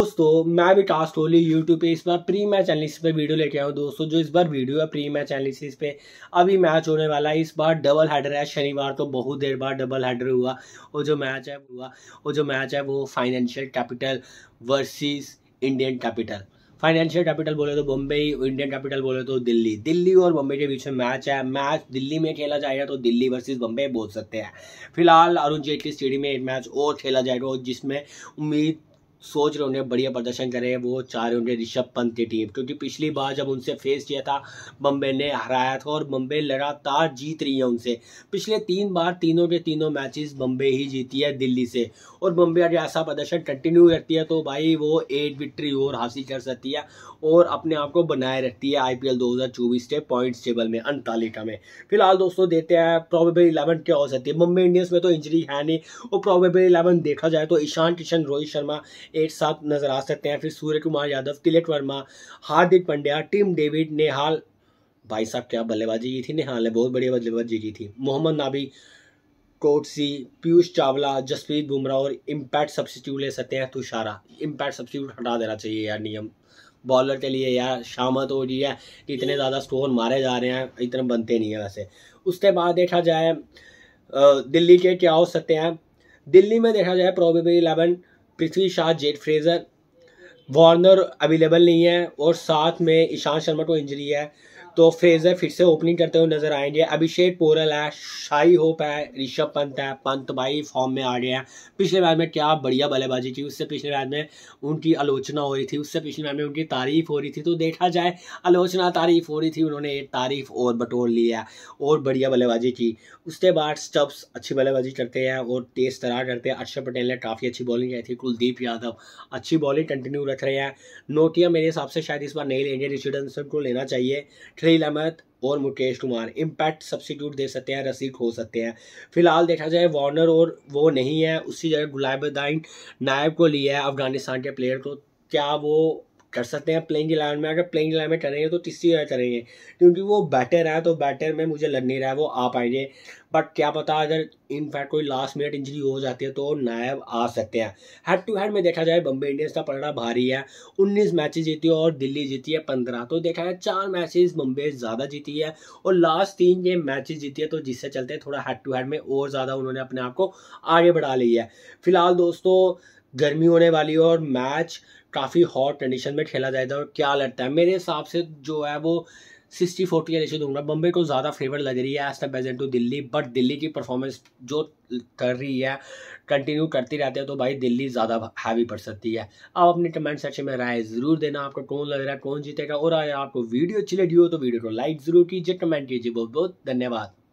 दोस्तों मैं भी टास्क होली यूट्यूब पे इस बार प्री मैच एनालिसिस पे वीडियो लेके आया हूँ दोस्तों जो इस बार वीडियो है प्री मैच एनालिसिस पे अभी मैच होने वाला है इस बार डबल हेडर है शनिवार तो बहुत देर बाद डबल हेडर हुआ और जो मैच है हुआ और जो मैच है वो financial capital versus Indian capital financial capital बोले तो बम्बई इंडियन कैपिटल बोले तो दिल्ली दिल्ली और बम्बई के बीच में मैच है मैच दिल्ली में खेला जाएगा तो दिल्ली वर्सेस बम्बई बोल सकते हैं फिलहाल अरुण जेटली स्टेडियम में एक मैच और खेला जाएगा जिसमें उम्मीद सोच रहे उन्हें बढ़िया प्रदर्शन करें वो चाह रहे उन्हें ऋषभ पंत की टीम क्योंकि पिछली बार जब उनसे फेस किया था बम्बे ने हराया था और बम्बे लगातार जीत रही है उनसे पिछले तीन बार तीनों के तीनों मैचेस बम्बे ही जीती है दिल्ली से और बम्बे अगर ऐसा प्रदर्शन कंटिन्यू करती है तो भाई वो एट विक्ट्री और हासिल कर सकती है और अपने आप को बनाए रखती है आई पी एल के पॉइंट्स टेबल में अंतालिका में फिलहाल दोस्तों देते हैं प्रॉबेबल इलेवन क्या हो सकती है मुंबई इंडियंस में तो इंजरी है नहीं और प्रॉबेबल इलेवन देखा जाए तो ईशान किशन रोहित शर्मा एट साथ नजर आ सकते हैं फिर सूर्य कुमार यादव तिलक वर्मा हार्दिक पंड्या टीम डेविड नेहाल भाई साहब क्या बल्लेबाजी की थी नेहाल ने बहुत बढ़िया बल्लेबाजी की थी मोहम्मद नाबी कोटसी पीयूष चावला जसप्रीत बुमराह और इम्पैक्ट सब्सिट्यूट ले सकते हैं तुषारा इम्पैक्ट सब्सिट्यूट हटा देना चाहिए यार नियम बॉलर के लिए यार शामत हो रही है कि इतने ज़्यादा स्टोन मारे जा रहे हैं इतने बनते नहीं हैं वैसे उसके बाद देखा जाए दिल्ली के क्या हो सकते हैं दिल्ली में देखा जाए probably eleven Prithvi Shaw Jake Fraser Warner available नहीं है और साथ में ईशांत शर्मा को इंजरी है तो फ्रेजर फिर से ओपनिंग करते हुए नजर आएंगे अभिषेक पोरल है शाही होप है ऋषभ पंत है पंत भाई फॉर्म में आ गए हैं पिछले मैच में क्या बढ़िया बल्लेबाजी की उससे पिछले मैच में उनकी आलोचना हो रही थी उससे पिछले मैच में उनकी तारीफ हो रही थी तो देखा जाए आलोचना तारीफ हो रही थी उन्होंने एक तारीफ और बटोर ली है और बढ़िया बल्लेबाजी की उसके बाद स्टब्स अच्छी बल्लेबाजी करते हैं और तेज तरह करते हैं अक्षर पटेल ने काफ़ी अच्छी बॉलिंग की थी कुलदीप यादव अच्छी बॉलिंग कंटिन्यू रख रहे हैं नोटिया मेरे हिसाब से शायद इस बार नहीं लेंगे ऋषि को लेना चाहिए शरील अहमद और मुकेश कुमार इम्पैक्ट सब्सिट्यूट दे सकते हैं रसीद हो सकते हैं फिलहाल देखा जाए वार्नर और वो नहीं है उसी जगह गुलाबदाइन नायब को लिया है अफगानिस्तान के प्लेयर को क्या वो कर सकते हैं प्लेइंग इलेवन में अगर प्लेइंग इलेवन में करेंगे तो तीसरी जगह करेंगे क्योंकि वो बैटर है तो बैटर में मुझे लग नहीं रहा है वो आ पाएंगे बट क्या पता अगर इनफैक्ट कोई लास्ट मिनट इंजरी हो जाती है तो नायब आ सकते हैं हेड टू हेड में देखा जाए बम्बे इंडियंस का पलड़ा भारी है उन्नीस मैच जीती है और दिल्ली जीती है पंद्रह तो देखा जाए चार मैचेज बम्बे ज़्यादा जीती है और लास्ट तीन गेम मैचेस जीती है तो जिससे चलते हैं थोड़ा हेड टू हेड में और ज़्यादा उन्होंने अपने आप को आगे बढ़ा ली है फिलहाल दोस्तों गर्मी होने वाली है और मैच काफ़ी हॉट कंडीशन में खेला जाएगा और क्या लगता है मेरे हिसाब से जो है वो सिक्सटी फोर्टी का रेशियो दूंगा बम्बे को ज़्यादा फेवर लग रही है as present to Delhi but Delhi की परफॉर्मेंस जो कर रही है कंटिन्यू करती रहती है तो भाई दिल्ली ज़्यादा हैवी पड़ सकती है आप अपने कमेंट सेक्शन में राय ज़रूर देना आपको कौन लग रहा है कौन जीतेगा और अगर आपको वीडियो अच्छी लगी हो तो वीडियो को लाइक ज़रूर कीजिए कमेंट कीजिए बहुत बहुत धन्यवाद